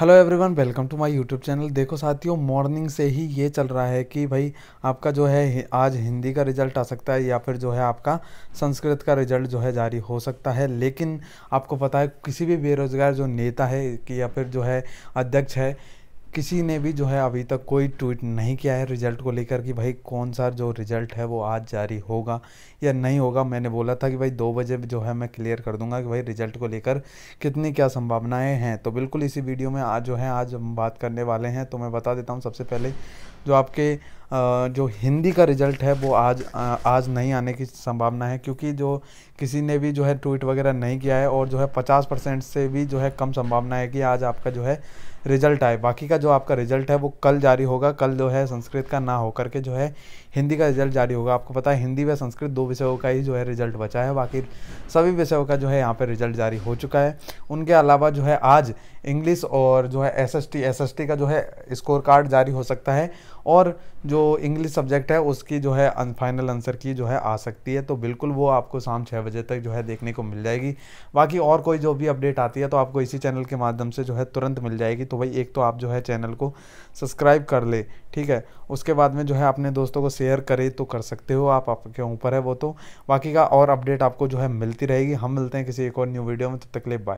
hello everyone welcome to my YouTube channel देखो साथियों morning से ही ये चल रहा है कि भाई आपका जो है आज हिंदी का रिजल्ट आ सकता है या फिर जो है आपका संस्कृत का रिजल्ट जो है जारी हो सकता है लेकिन आपको पता है किसी भी बेरोज़गार जो नेता है कि या फिर जो है अध्यक्ष है किसी ने भी जो है अभी तक कोई ट्वीट नहीं किया है रिजल्ट को लेकर कि भाई कौन सा जो रिजल्ट है वो आज जारी होगा या नहीं होगा मैंने बोला था कि भाई दो बजे जो है मैं क्लियर कर दूंगा कि भाई रिजल्ट को लेकर कितनी क्या संभावनाएं हैं तो बिल्कुल इसी वीडियो में आज जो है आज हम बात करने वाले हैं तो मैं बता देता हूँ सबसे पहले जो आपके जो हिंदी का रिजल्ट है वो आज आज नहीं आने की संभावना है क्योंकि जो किसी ने भी जो है ट्वीट वगैरह नहीं किया है और जो है पचास परसेंट से भी जो है कम संभावना है कि आज आपका जो है रिजल्ट आए बाकी का जो आपका रिजल्ट है वो कल जारी होगा कल जो है संस्कृत का ना होकर के जो है हिंदी का रिजल्ट जारी होगा आपको पता है हिंदी व संस्कृत दो विषयों का ही जो है रिजल्ट बचा है बाकी सभी विषयों का जो है यहाँ पर रिजल्ट जारी हो चुका है उनके अलावा जो है आज इंग्लिश और जो है S S T S S T का जो है स्कोर कार्ड जारी हो सकता है और जो इंग्लिश सब्जेक्ट है उसकी जो है फाइनल आंसर की जो है आ सकती है तो बिल्कुल वो आपको शाम छः बजे तक जो है देखने को मिल जाएगी बाकी और कोई जो भी अपडेट आती है तो आपको इसी चैनल के माध्यम से जो है तुरंत मिल जाएगी तो भाई एक तो आप जो है चैनल को सब्सक्राइब कर ले ठीक है उसके बाद में जो है अपने दोस्तों को शेयर करे तो कर सकते हो आप आपके ऊपर है वो तो बाकी का और अपडेट आपको जो है मिलती रहेगी हम मिलते हैं किसी एक और न्यू वीडियो में तब तक ले बाय